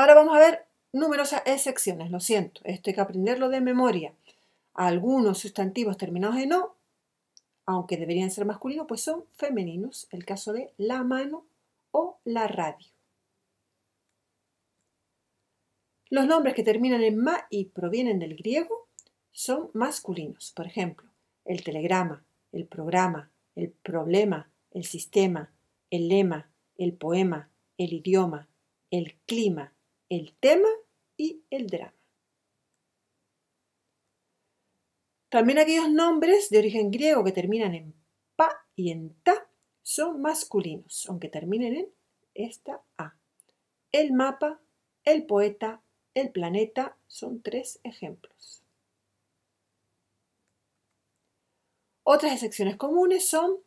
Ahora vamos a ver numerosas excepciones, lo siento, esto hay que aprenderlo de memoria. Algunos sustantivos terminados en O, aunque deberían ser masculinos, pues son femeninos, el caso de la mano o la radio. Los nombres que terminan en ma y provienen del griego son masculinos, por ejemplo, el telegrama, el programa, el problema, el sistema, el lema, el poema, el idioma, el clima, el tema y el drama. También aquellos nombres de origen griego que terminan en pa y en ta son masculinos, aunque terminen en esta a. El mapa, el poeta, el planeta son tres ejemplos. Otras excepciones comunes son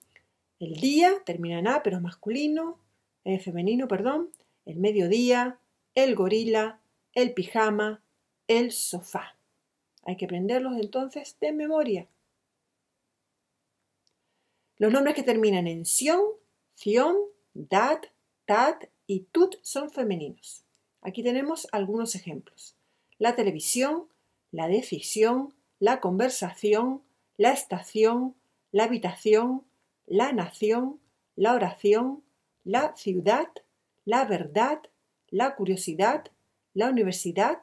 el día, termina en a pero es masculino, eh, femenino, perdón, el mediodía, el gorila, el pijama, el sofá. Hay que aprenderlos entonces de memoria. Los nombres que terminan en sion, cion, dat, tat y tut son femeninos. Aquí tenemos algunos ejemplos. La televisión, la decisión, la conversación, la estación, la habitación, la nación, la oración, la ciudad, la verdad, la curiosidad, la universidad,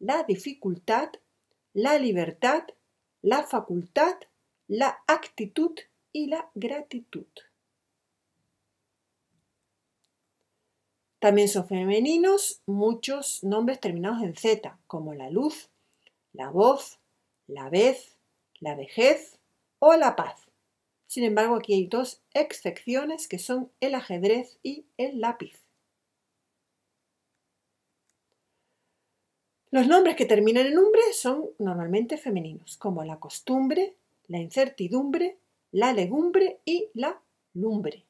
la dificultad, la libertad, la facultad, la actitud y la gratitud. También son femeninos muchos nombres terminados en Z, como la luz, la voz, la vez, la vejez o la paz. Sin embargo, aquí hay dos excepciones que son el ajedrez y el lápiz. Los nombres que terminan en umbre son normalmente femeninos, como la costumbre, la incertidumbre, la legumbre y la lumbre.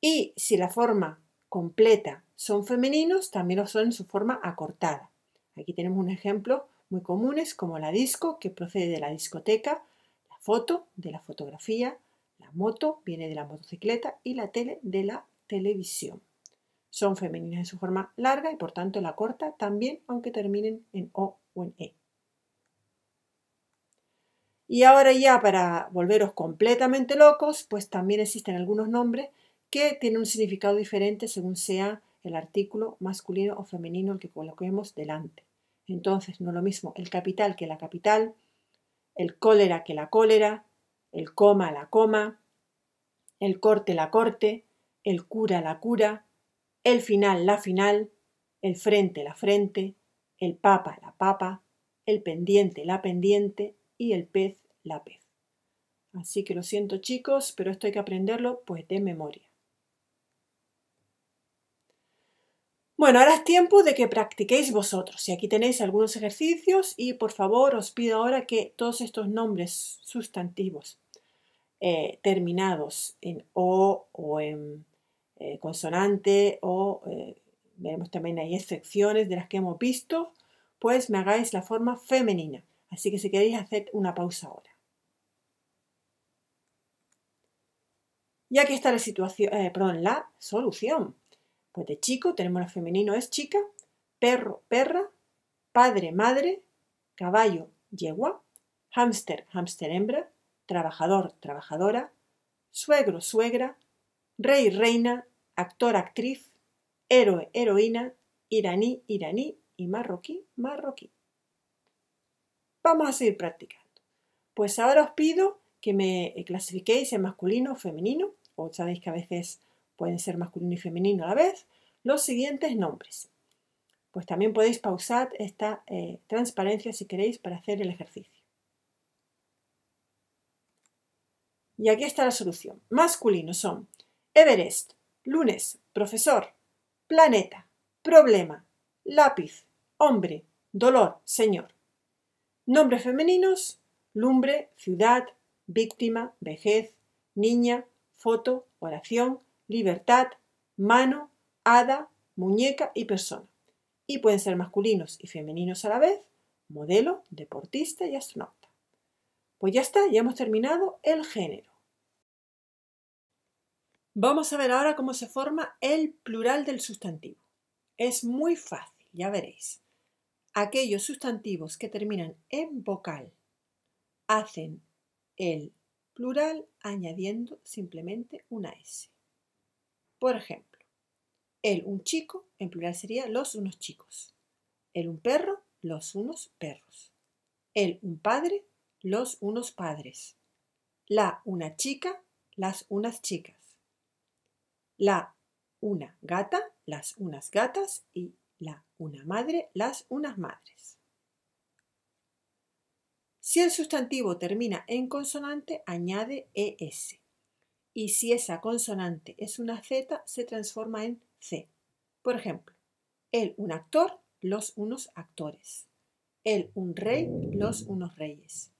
Y si la forma completa son femeninos, también lo son en su forma acortada. Aquí tenemos un ejemplo muy comunes como la disco, que procede de la discoteca, la foto, de la fotografía, la moto, viene de la motocicleta y la tele, de la televisión. Son femeninas en su forma larga y por tanto la corta también, aunque terminen en O o en E. Y ahora ya para volveros completamente locos, pues también existen algunos nombres que tienen un significado diferente según sea el artículo masculino o femenino el que coloquemos delante. Entonces, no lo mismo el capital que la capital, el cólera que la cólera, el coma la coma, el corte la corte, el cura la cura, el final, la final, el frente, la frente, el papa, la papa, el pendiente, la pendiente y el pez, la pez. Así que lo siento chicos, pero esto hay que aprenderlo pues de memoria. Bueno, ahora es tiempo de que practiquéis vosotros. Y aquí tenéis algunos ejercicios y por favor os pido ahora que todos estos nombres sustantivos eh, terminados en o o en eh, consonante o eh, veremos también hay excepciones de las que hemos visto, pues me hagáis la forma femenina. Así que si queréis hacer una pausa ahora. Y aquí está la situación, eh, perdón, la solución. Pues de chico tenemos la femenino es chica, perro, perra, padre, madre, caballo, yegua, hámster, hámster hembra, trabajador, trabajadora, suegro, suegra, rey, reina, actor, actriz, héroe, heroína, iraní, iraní y marroquí, marroquí. Vamos a seguir practicando. Pues ahora os pido que me eh, clasifiquéis en masculino o femenino, o sabéis que a veces pueden ser masculino y femenino a la vez, los siguientes nombres. Pues también podéis pausar esta eh, transparencia si queréis para hacer el ejercicio. Y aquí está la solución. Masculino son Everest, Lunes, profesor. Planeta, problema, lápiz, hombre, dolor, señor. Nombres femeninos, lumbre, ciudad, víctima, vejez, niña, foto, oración, libertad, mano, hada, muñeca y persona. Y pueden ser masculinos y femeninos a la vez, modelo, deportista y astronauta. Pues ya está, ya hemos terminado el género. Vamos a ver ahora cómo se forma el plural del sustantivo. Es muy fácil, ya veréis. Aquellos sustantivos que terminan en vocal hacen el plural añadiendo simplemente una S. Por ejemplo, el un chico en plural sería los unos chicos. El un perro, los unos perros. El un padre, los unos padres. La una chica, las unas chicas la una gata, las unas gatas y la una madre, las unas madres. Si el sustantivo termina en consonante, añade ES. Y si esa consonante es una Z, se transforma en C. Por ejemplo, el un actor, los unos actores. El un rey, los unos reyes.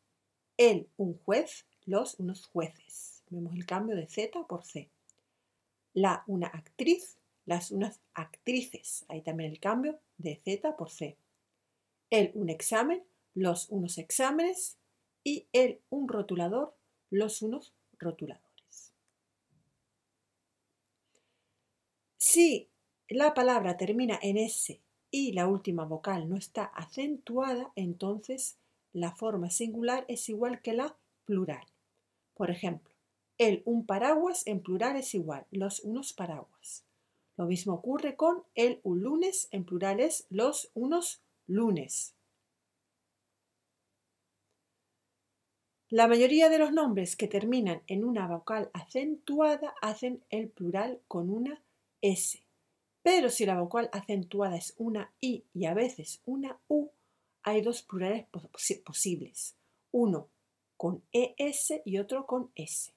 El un juez, los unos jueces. Vemos el cambio de Z por C la una actriz, las unas actrices, ahí también el cambio de Z por C. El un examen, los unos exámenes y el un rotulador, los unos rotuladores. Si la palabra termina en S y la última vocal no está acentuada, entonces la forma singular es igual que la plural. Por ejemplo, el un paraguas en plural es igual, los unos paraguas. Lo mismo ocurre con el un lunes en plural es los unos lunes. La mayoría de los nombres que terminan en una vocal acentuada hacen el plural con una S. Pero si la vocal acentuada es una I y a veces una U, hay dos plurales posibles. Uno con ES y otro con S.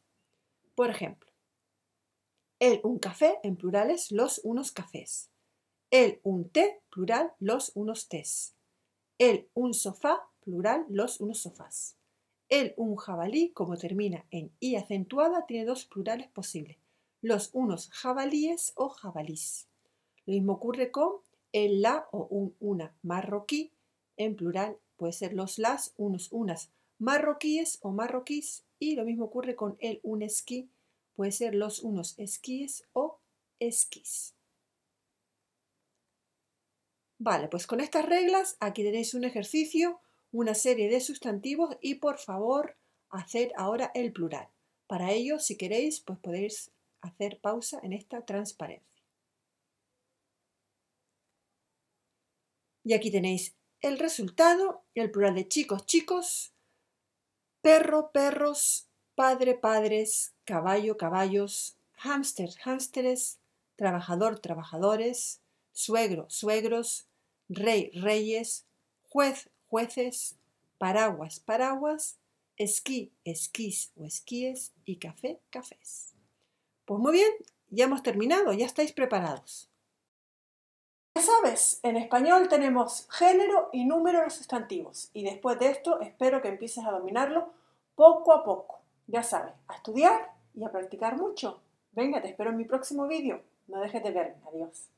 Por ejemplo, el un café, en plurales, los unos cafés. El un té, plural los unos tés. El un sofá, plural los unos sofás. El un jabalí, como termina en i acentuada, tiene dos plurales posibles. Los unos jabalíes o jabalís. Lo mismo ocurre con el la o un una marroquí, en plural puede ser los las, unos unas marroquíes o marroquís y lo mismo ocurre con el un esquí, puede ser los unos esquíes o esquís. Vale, pues con estas reglas aquí tenéis un ejercicio, una serie de sustantivos y por favor hacer ahora el plural. Para ello, si queréis, pues podéis hacer pausa en esta transparencia. Y aquí tenéis el resultado, el plural de chicos, chicos, perro, perros, padre, padres, caballo, caballos, hámster, hámsteres, trabajador, trabajadores, suegro, suegros, rey, reyes, juez, jueces, paraguas, paraguas, esquí, esquís o esquíes y café, cafés. Pues muy bien, ya hemos terminado, ya estáis preparados. Ya sabes, en español tenemos género y número los sustantivos y después de esto espero que empieces a dominarlo poco a poco. Ya sabes, a estudiar y a practicar mucho. Venga, te espero en mi próximo vídeo. No dejes de verme. Adiós.